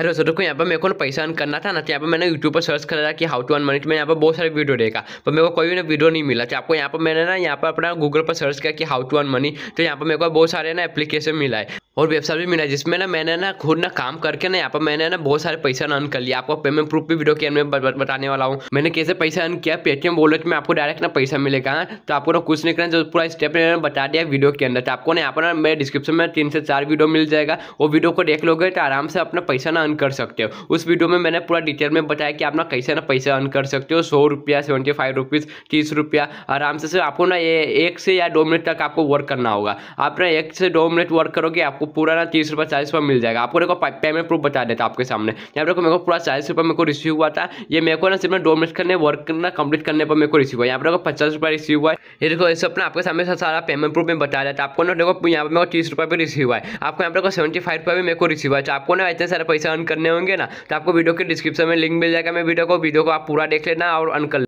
है दोस्तों देखो यहाँ पर मेरे को पैसा अर्न करना था ना तो यहाँ पर मैंने यूट्यूब पर सर्च करा था कि हाउ टू अर्न मनी मैं यहाँ पर बहुत सारे वीडियो देखा पर मेरे को कोई ना वीडियो नहीं मिला तो आपको यहाँ पर मैंने ना यहाँ पर अपना गूगल पर सर्च किया कि हाउ टू अर्न मनी तो यहाँ पर मेरे को बहुत सारे ना एप्लीकेशन मिला है और वेबसाइट भी मिला है जिसमें ना मैंने ना खुद ना काम करके ना यहाँ पर मैंने ना बहुत सारे पैसा अर्न कर लिया आपको पेमेंट प्रूफ भी वीडियो के अंदर बताने वाला हूँ मैंने कैसे पैसा अर्न किया पेटीएम वॉलेट में आपको डायरेक्ट ना पैसा मिलेगा तो आपको ना कुछ नहीं करना जो पूरा स्टेप मैंने बता दिया वीडियो के अंदर तो आपको ना यहाँ पर ना मेरे डिस्क्रिप्शन में तीन से चार वीडियो मिल जाएगा वो वीडियो को देख लोगे तो आराम से अपना पैसा ना अर्न कर सकते हो उस वीडियो में मैंने पूरा डिटेल में बताया कि आप ना कैसे ना पैसे अर्न कर सकते हो सौ रुपया सेवेंटी फाइव रुपीज़ तीस रुपया आराम से आपको ना ये एक से या दो मिनट तक आपको वर्क करना होगा आप ना एक से दो मिनट वर्क करोगे आपको पूरा ना तीस रुपये चालीस रुपये मिल जाएगा आपको देखो पेमेंट प्रूफ बता देता आपके सामने यहाँ देखो मेरे को पूरा चालीस रुपये मेरे को रिसीव हुआ था ये मेरे को ना सिर्फ दो मिनट करने वर्क करना कंप्लीट करने पर मेरे को रिसीव हुआ यहाँ पर देखो पचास रुपये रिसीव हुआ ये देखो ये सब ना आपके सामने सारा पेमेंट प्रूफ में बता देता आपको ना देखो यहाँ पर मेरे को तीस रुपये भी रिसीव हुआ है आपको यहाँ पर सेवेंटी फाइव रुपये भी मेरे को रिसीव हुआ है तो आपको ना इतने सारे पैसे अर्न करने होंगे ना तो आपको वीडियो के डिस्क्रिप्शन में लिंक मिल जाएगा मैं वीडियो को वीडियो को आप पूरा देख लेना और अर्न कर